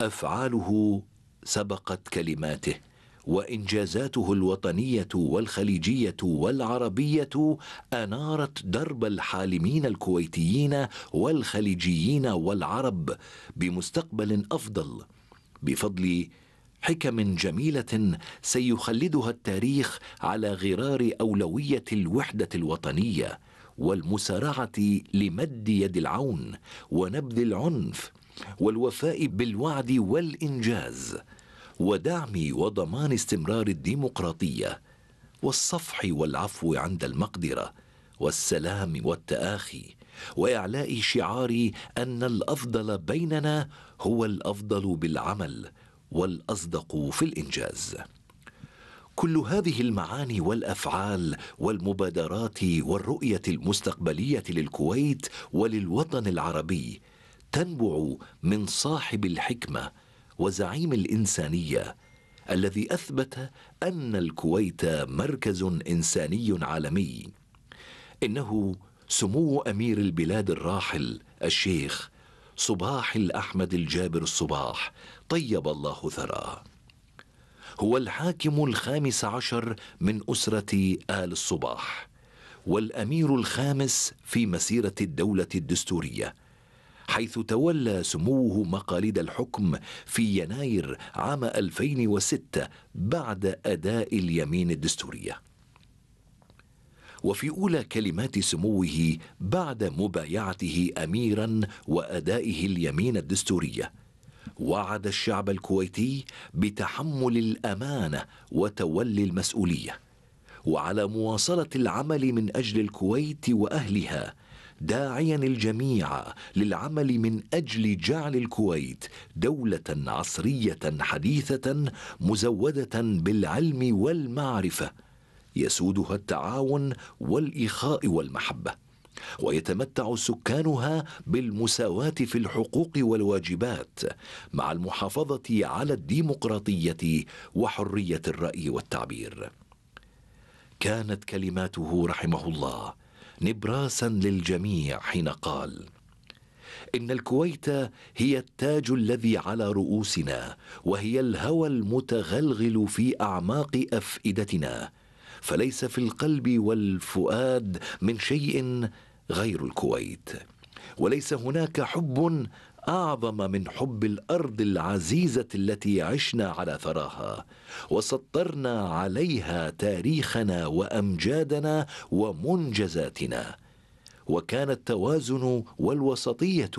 افعاله سبقت كلماته وانجازاته الوطنيه والخليجيه والعربيه انارت درب الحالمين الكويتيين والخليجيين والعرب بمستقبل افضل بفضل حكم جميله سيخلدها التاريخ على غرار اولويه الوحده الوطنيه والمسارعه لمد يد العون ونبذ العنف والوفاء بالوعد والانجاز ودعم وضمان استمرار الديمقراطيه والصفح والعفو عند المقدره والسلام والتاخي واعلاء شعار ان الافضل بيننا هو الافضل بالعمل والاصدق في الانجاز كل هذه المعاني والافعال والمبادرات والرؤيه المستقبليه للكويت وللوطن العربي تنبع من صاحب الحكمه وزعيم الانسانيه الذي اثبت ان الكويت مركز انساني عالمي انه سمو امير البلاد الراحل الشيخ صباح الاحمد الجابر الصباح طيب الله ثراه هو الحاكم الخامس عشر من اسره ال الصباح والامير الخامس في مسيره الدوله الدستوريه حيث تولى سموه مقاليد الحكم في يناير عام 2006 بعد أداء اليمين الدستورية وفي أولى كلمات سموه بعد مبايعته أميرا وأدائه اليمين الدستورية وعد الشعب الكويتي بتحمل الأمانة وتولي المسؤولية وعلى مواصلة العمل من أجل الكويت وأهلها داعيا الجميع للعمل من اجل جعل الكويت دوله عصريه حديثه مزوده بالعلم والمعرفه يسودها التعاون والاخاء والمحبه ويتمتع سكانها بالمساواه في الحقوق والواجبات مع المحافظه على الديمقراطيه وحريه الراي والتعبير كانت كلماته رحمه الله نبراسا للجميع حين قال ان الكويت هي التاج الذي على رؤوسنا وهي الهوى المتغلغل في اعماق افئدتنا فليس في القلب والفؤاد من شيء غير الكويت وليس هناك حب اعظم من حب الارض العزيزه التي عشنا على ثراها وسطرنا عليها تاريخنا وامجادنا ومنجزاتنا وكان التوازن والوسطيه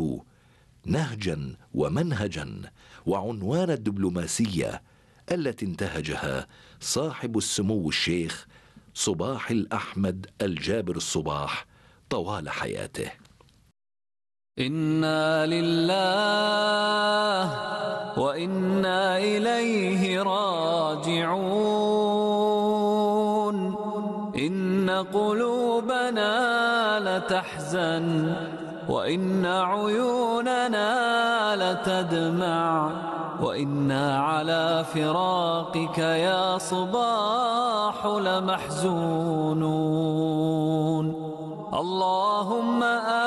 نهجا ومنهجا وعنوان الدبلوماسيه التي انتهجها صاحب السمو الشيخ صباح الاحمد الجابر الصباح طوال حياته إنا لله وإنا إليه راجعون إن قلوبنا لتحزن وإن عيوننا لتدمع وإنا على فراقك يا صباح لمحزونون اللهم آمين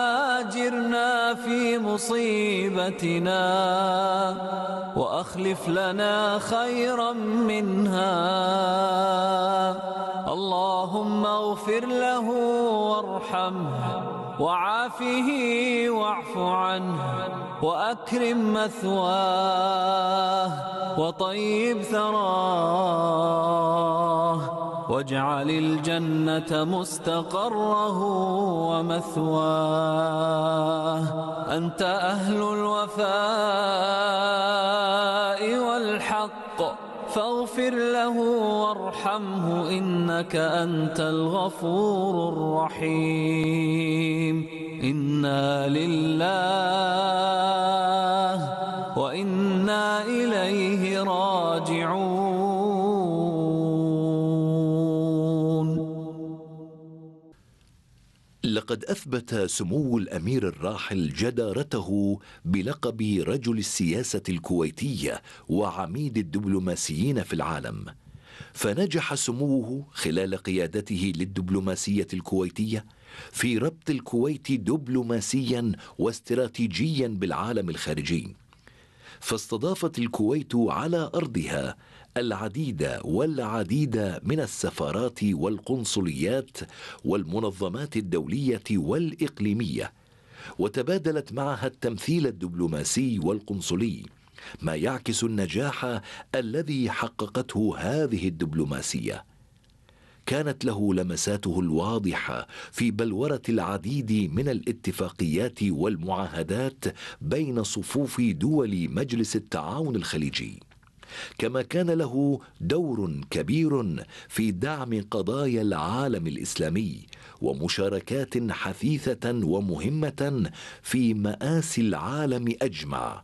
مصيبتنا وأخلف لنا خيرا منها اللهم اغفر له وارحمه وعافه واعف عنه وأكرم مثواه وطيب ثراه واجعل الجنة مستقره ومثواه أنت أهل الوفاء والحق فاغفر له وارحمه إنك أنت الغفور الرحيم إنا لله وإنا إليه راجعون لقد أثبت سمو الأمير الراحل جدارته بلقب رجل السياسة الكويتية وعميد الدبلوماسيين في العالم فنجح سموه خلال قيادته للدبلوماسية الكويتية في ربط الكويت دبلوماسيا واستراتيجيا بالعالم الخارجي فاستضافت الكويت على أرضها العديد والعديد من السفارات والقنصليات والمنظمات الدوليه والاقليميه وتبادلت معها التمثيل الدبلوماسي والقنصلي ما يعكس النجاح الذي حققته هذه الدبلوماسيه كانت له لمساته الواضحه في بلوره العديد من الاتفاقيات والمعاهدات بين صفوف دول مجلس التعاون الخليجي كما كان له دور كبير في دعم قضايا العالم الاسلامي ومشاركات حثيثه ومهمه في ماسي العالم اجمع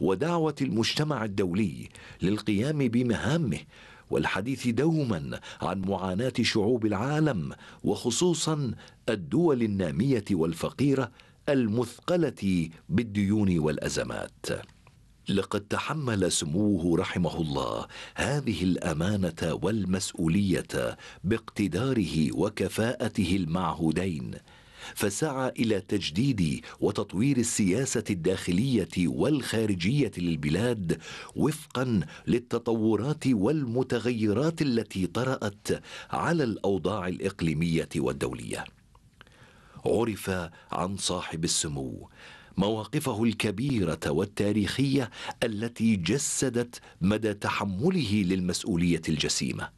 ودعوه المجتمع الدولي للقيام بمهامه والحديث دوما عن معاناه شعوب العالم وخصوصا الدول الناميه والفقيره المثقله بالديون والازمات لقد تحمل سموه رحمه الله هذه الامانه والمسؤوليه باقتداره وكفاءته المعهودين فسعى الى تجديد وتطوير السياسه الداخليه والخارجيه للبلاد وفقا للتطورات والمتغيرات التي طرات على الاوضاع الاقليميه والدوليه عرف عن صاحب السمو مواقفه الكبيره والتاريخيه التي جسدت مدى تحمله للمسؤوليه الجسيمه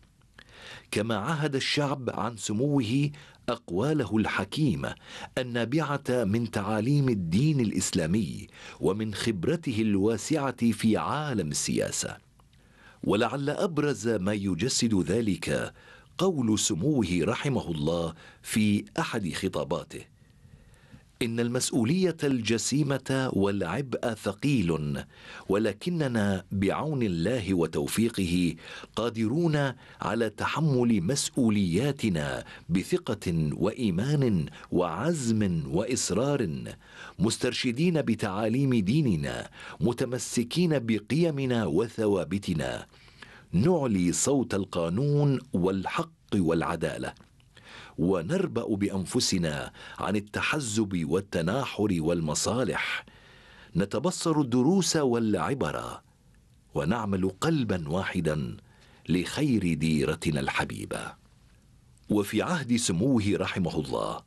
كما عهد الشعب عن سموه اقواله الحكيمه النابعه من تعاليم الدين الاسلامي ومن خبرته الواسعه في عالم السياسه ولعل ابرز ما يجسد ذلك قول سموه رحمه الله في احد خطاباته ان المسؤوليه الجسيمه والعبء ثقيل ولكننا بعون الله وتوفيقه قادرون على تحمل مسؤولياتنا بثقه وايمان وعزم واصرار مسترشدين بتعاليم ديننا متمسكين بقيمنا وثوابتنا نعلي صوت القانون والحق والعداله ونربا بانفسنا عن التحزب والتناحر والمصالح نتبصر الدروس والعبر ونعمل قلبا واحدا لخير ديرتنا الحبيبه وفي عهد سموه رحمه الله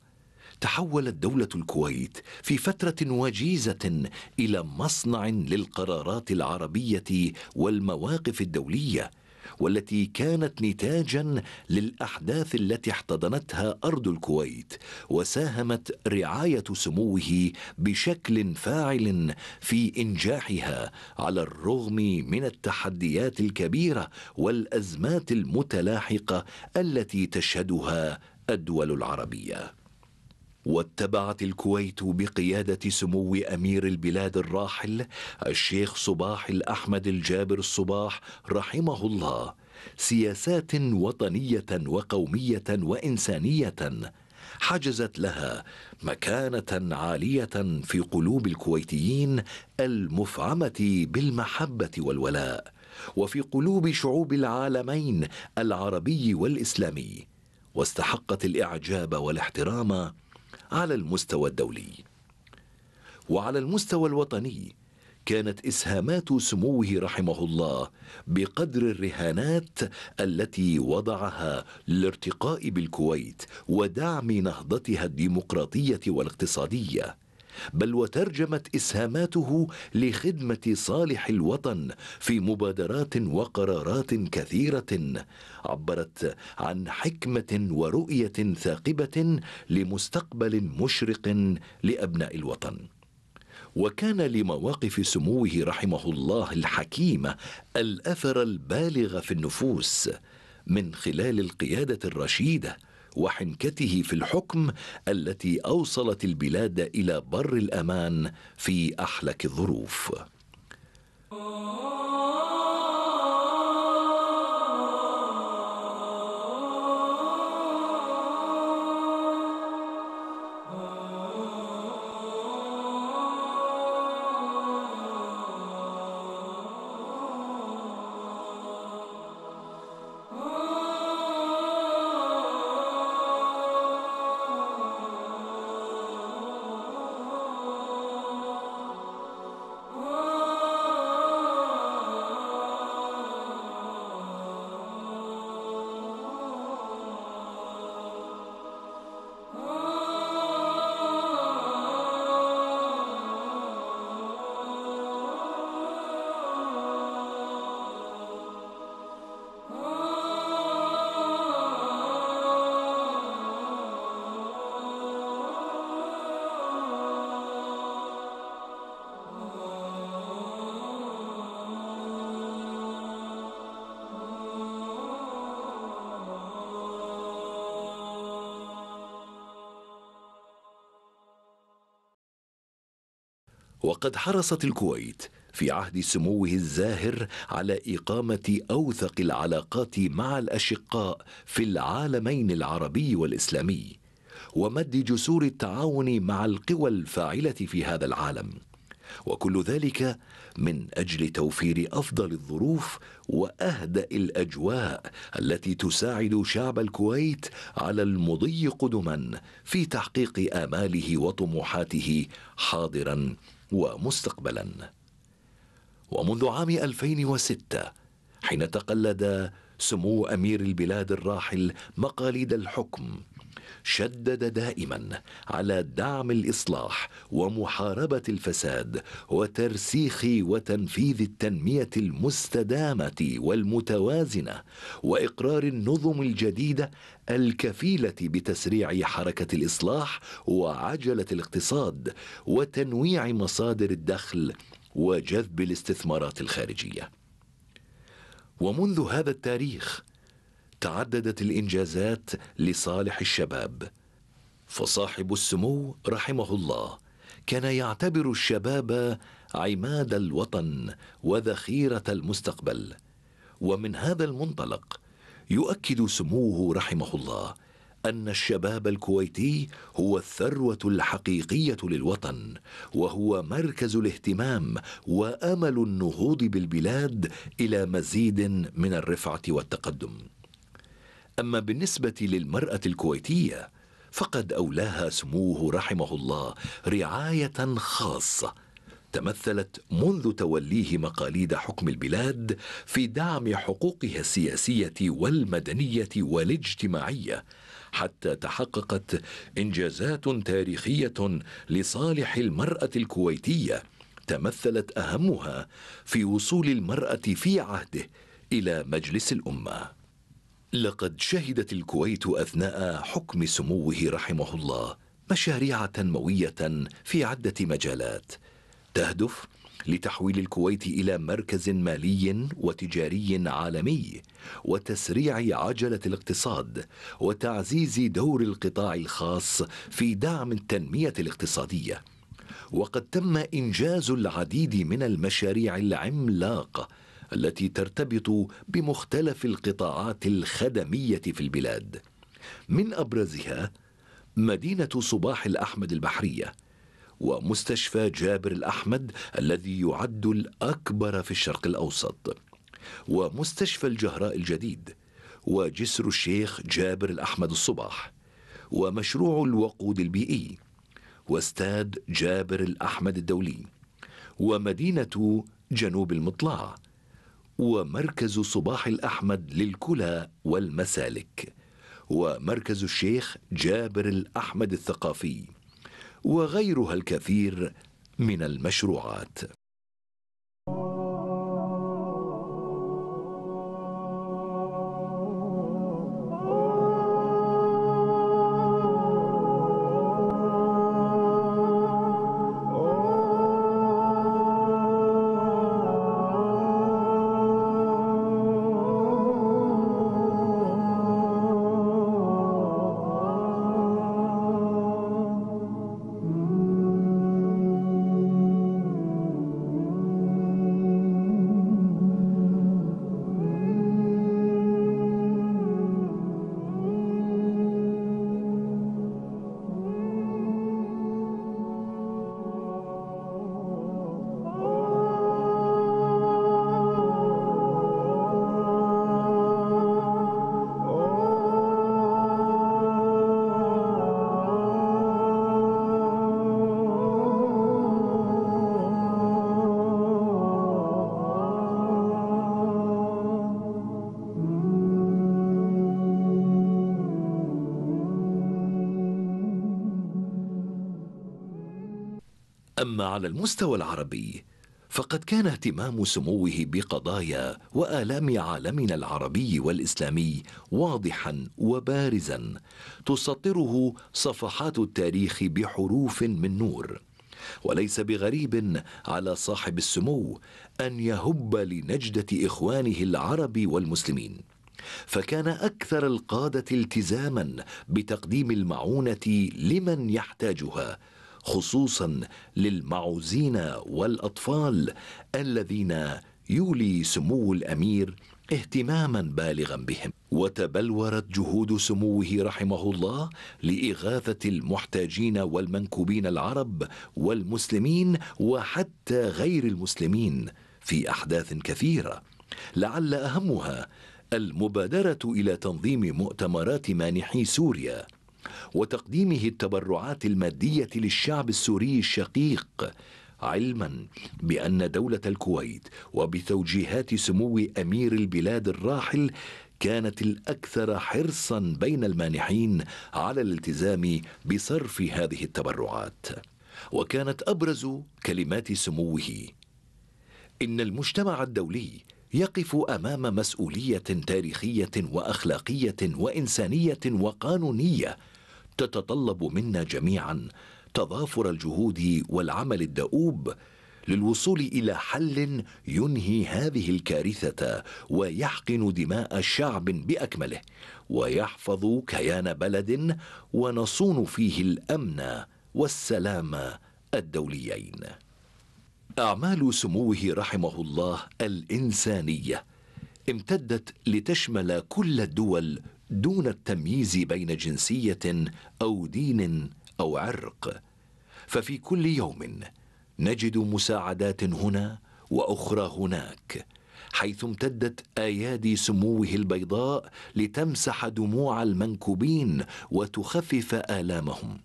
تحولت دوله الكويت في فتره وجيزه الى مصنع للقرارات العربيه والمواقف الدوليه والتي كانت نتاجا للاحداث التي احتضنتها ارض الكويت وساهمت رعايه سموه بشكل فاعل في انجاحها على الرغم من التحديات الكبيره والازمات المتلاحقه التي تشهدها الدول العربيه واتبعت الكويت بقيادة سمو أمير البلاد الراحل الشيخ صباح الأحمد الجابر الصباح رحمه الله سياسات وطنية وقومية وإنسانية حجزت لها مكانة عالية في قلوب الكويتيين المفعمة بالمحبة والولاء وفي قلوب شعوب العالمين العربي والإسلامي واستحقت الإعجاب والاحترام على المستوى الدولي وعلى المستوى الوطني كانت اسهامات سموه رحمه الله بقدر الرهانات التي وضعها للارتقاء بالكويت ودعم نهضتها الديمقراطيه والاقتصاديه بل وترجمت اسهاماته لخدمه صالح الوطن في مبادرات وقرارات كثيره عبرت عن حكمه ورؤيه ثاقبه لمستقبل مشرق لابناء الوطن وكان لمواقف سموه رحمه الله الحكيمه الاثر البالغ في النفوس من خلال القياده الرشيده وحنكته في الحكم التي اوصلت البلاد الى بر الامان في احلك الظروف وقد حرصت الكويت في عهد سموه الزاهر على اقامه اوثق العلاقات مع الاشقاء في العالمين العربي والاسلامي ومد جسور التعاون مع القوى الفاعله في هذا العالم وكل ذلك من اجل توفير افضل الظروف واهدا الاجواء التي تساعد شعب الكويت على المضي قدما في تحقيق اماله وطموحاته حاضرا ومستقبلا ومنذ عام 2006 حين تقلد سمو امير البلاد الراحل مقاليد الحكم شدد دائما على دعم الاصلاح ومحاربه الفساد وترسيخ وتنفيذ التنميه المستدامه والمتوازنه واقرار النظم الجديده الكفيله بتسريع حركه الاصلاح وعجله الاقتصاد وتنويع مصادر الدخل وجذب الاستثمارات الخارجيه ومنذ هذا التاريخ تعددت الانجازات لصالح الشباب فصاحب السمو رحمه الله كان يعتبر الشباب عماد الوطن وذخيره المستقبل ومن هذا المنطلق يؤكد سموه رحمه الله ان الشباب الكويتي هو الثروه الحقيقيه للوطن وهو مركز الاهتمام وامل النهوض بالبلاد الى مزيد من الرفعه والتقدم اما بالنسبه للمراه الكويتيه فقد اولاها سموه رحمه الله رعايه خاصه تمثلت منذ توليه مقاليد حكم البلاد في دعم حقوقها السياسيه والمدنيه والاجتماعيه حتى تحققت انجازات تاريخيه لصالح المراه الكويتيه تمثلت اهمها في وصول المراه في عهده الى مجلس الامه لقد شهدت الكويت اثناء حكم سموه رحمه الله مشاريع تنمويه في عده مجالات تهدف لتحويل الكويت الى مركز مالي وتجاري عالمي وتسريع عجله الاقتصاد وتعزيز دور القطاع الخاص في دعم التنميه الاقتصاديه وقد تم انجاز العديد من المشاريع العملاقه التي ترتبط بمختلف القطاعات الخدميه في البلاد من ابرزها مدينه صباح الاحمد البحريه ومستشفى جابر الأحمد الذي يعد الأكبر في الشرق الأوسط ومستشفى الجهراء الجديد وجسر الشيخ جابر الأحمد الصباح ومشروع الوقود البيئي واستاد جابر الأحمد الدولي ومدينة جنوب المطلع ومركز صباح الأحمد للكلى والمسالك ومركز الشيخ جابر الأحمد الثقافي وغيرها الكثير من المشروعات أما على المستوى العربي فقد كان اهتمام سموه بقضايا والام عالمنا العربي والاسلامي واضحا وبارزا تسطره صفحات التاريخ بحروف من نور وليس بغريب على صاحب السمو ان يهب لنجده اخوانه العرب والمسلمين فكان اكثر القاده التزاما بتقديم المعونه لمن يحتاجها خصوصا للمعوزين والاطفال الذين يولي سمو الامير اهتماما بالغا بهم وتبلورت جهود سموه رحمه الله لاغاثه المحتاجين والمنكوبين العرب والمسلمين وحتى غير المسلمين في احداث كثيره لعل اهمها المبادره الى تنظيم مؤتمرات مانحي سوريا وتقديمه التبرعات الماديه للشعب السوري الشقيق علما بان دوله الكويت وبتوجيهات سمو امير البلاد الراحل كانت الاكثر حرصا بين المانحين على الالتزام بصرف هذه التبرعات وكانت ابرز كلمات سموه ان المجتمع الدولي يقف امام مسؤوليه تاريخيه واخلاقيه وانسانيه وقانونيه تتطلب منا جميعا تضافر الجهود والعمل الدؤوب للوصول الى حل ينهي هذه الكارثه ويحقن دماء شعب باكمله ويحفظ كيان بلد ونصون فيه الامن والسلام الدوليين اعمال سموه رحمه الله الانسانيه امتدت لتشمل كل الدول دون التمييز بين جنسيه او دين او عرق ففي كل يوم نجد مساعدات هنا واخرى هناك حيث امتدت ايادي سموه البيضاء لتمسح دموع المنكوبين وتخفف الامهم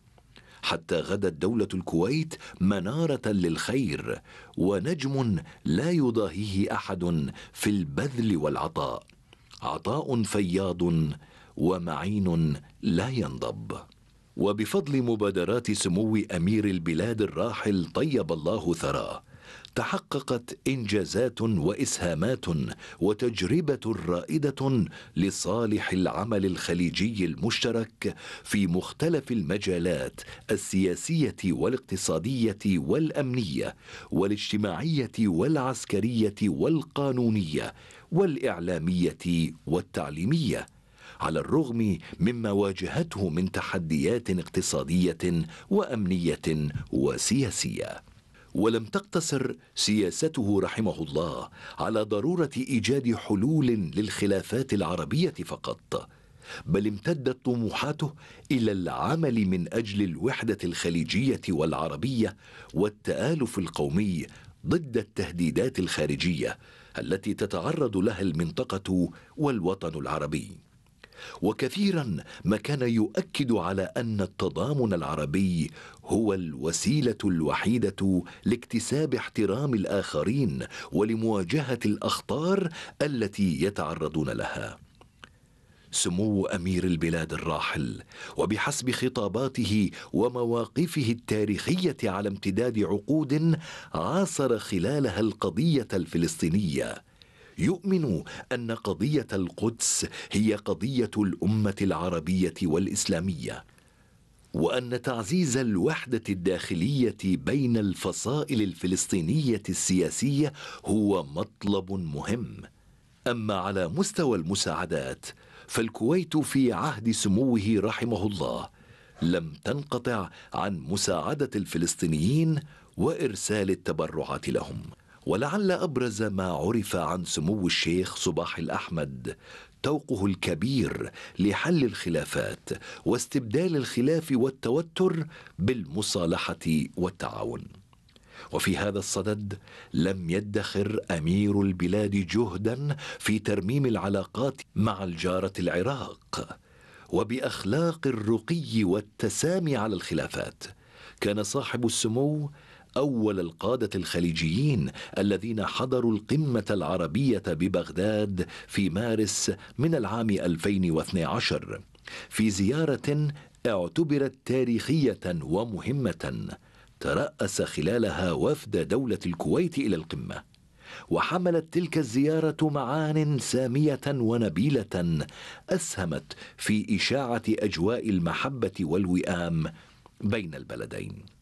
حتى غدت دوله الكويت مناره للخير ونجم لا يضاهيه احد في البذل والعطاء عطاء فياض ومعين لا ينضب وبفضل مبادرات سمو امير البلاد الراحل طيب الله ثراه تحققت انجازات واسهامات وتجربه رائده لصالح العمل الخليجي المشترك في مختلف المجالات السياسيه والاقتصاديه والامنيه والاجتماعيه والعسكريه والقانونيه والاعلاميه والتعليميه على الرغم مما واجهته من تحديات اقتصاديه وامنيه وسياسيه ولم تقتصر سياسته رحمه الله على ضروره ايجاد حلول للخلافات العربيه فقط بل امتدت طموحاته الى العمل من اجل الوحده الخليجيه والعربيه والتالف القومي ضد التهديدات الخارجيه التي تتعرض لها المنطقه والوطن العربي وكثيرا ما كان يؤكد على ان التضامن العربي هو الوسيله الوحيده لاكتساب احترام الاخرين ولمواجهه الاخطار التي يتعرضون لها سمو امير البلاد الراحل وبحسب خطاباته ومواقفه التاريخيه على امتداد عقود عاصر خلالها القضيه الفلسطينيه يؤمن ان قضيه القدس هي قضيه الامه العربيه والاسلاميه وان تعزيز الوحده الداخليه بين الفصائل الفلسطينيه السياسيه هو مطلب مهم اما على مستوى المساعدات فالكويت في عهد سموه رحمه الله لم تنقطع عن مساعده الفلسطينيين وارسال التبرعات لهم ولعل ابرز ما عرف عن سمو الشيخ صباح الاحمد توقه الكبير لحل الخلافات واستبدال الخلاف والتوتر بالمصالحه والتعاون وفي هذا الصدد لم يدخر امير البلاد جهدا في ترميم العلاقات مع الجاره العراق وباخلاق الرقي والتسامي على الخلافات كان صاحب السمو أول القادة الخليجيين الذين حضروا القمة العربية ببغداد في مارس من العام 2012 في زيارة اعتبرت تاريخية ومهمة ترأس خلالها وفد دولة الكويت إلى القمة وحملت تلك الزيارة معان سامية ونبيلة أسهمت في إشاعة أجواء المحبة والوئام بين البلدين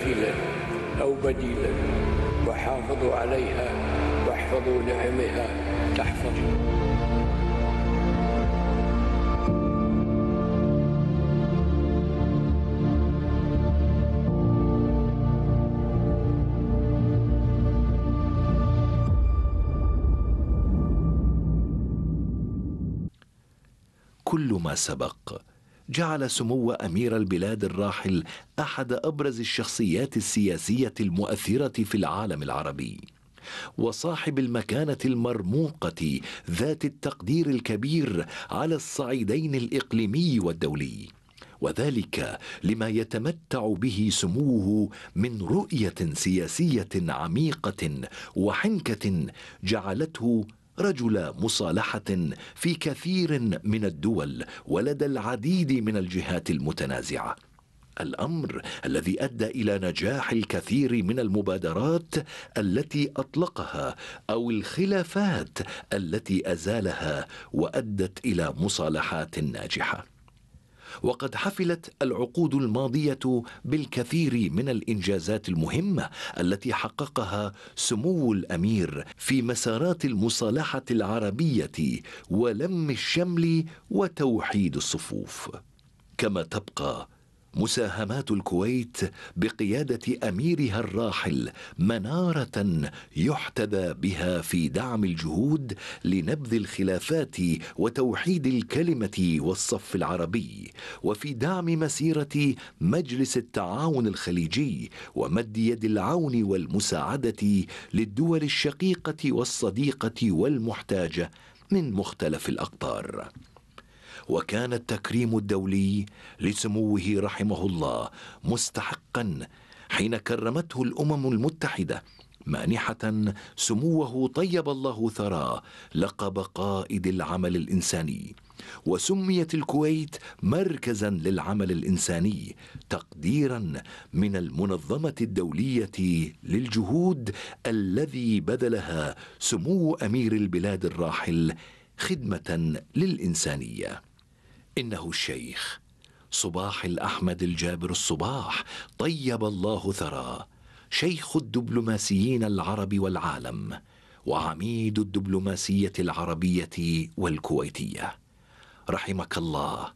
مثيلا أو بديلا وحافظوا عليها واحفظوا نعمها تحفظ كل ما سبق جعل سمو امير البلاد الراحل احد ابرز الشخصيات السياسيه المؤثره في العالم العربي وصاحب المكانه المرموقه ذات التقدير الكبير على الصعيدين الاقليمي والدولي وذلك لما يتمتع به سموه من رؤيه سياسيه عميقه وحنكه جعلته رجل مصالحه في كثير من الدول ولدى العديد من الجهات المتنازعه الامر الذي ادى الى نجاح الكثير من المبادرات التي اطلقها او الخلافات التي ازالها وادت الى مصالحات ناجحه وقد حفلت العقود الماضيه بالكثير من الانجازات المهمه التي حققها سمو الامير في مسارات المصالحه العربيه ولم الشمل وتوحيد الصفوف كما تبقى مساهمات الكويت بقياده اميرها الراحل مناره يحتذى بها في دعم الجهود لنبذ الخلافات وتوحيد الكلمه والصف العربي وفي دعم مسيره مجلس التعاون الخليجي ومد يد العون والمساعده للدول الشقيقه والصديقه والمحتاجه من مختلف الاقطار وكان التكريم الدولي لسموه رحمه الله مستحقا حين كرمته الامم المتحده مانحه سموه طيب الله ثراه لقب قائد العمل الانساني وسميت الكويت مركزا للعمل الانساني تقديرا من المنظمه الدوليه للجهود الذي بذلها سمو امير البلاد الراحل خدمه للانسانيه إنه الشيخ صباح الأحمد الجابر الصباح طيب الله ثراه شيخ الدبلوماسيين العرب والعالم وعميد الدبلوماسية العربية والكويتية رحمك الله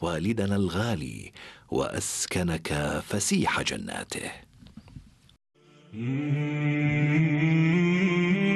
والدنا الغالي وأسكنك فسيح جناته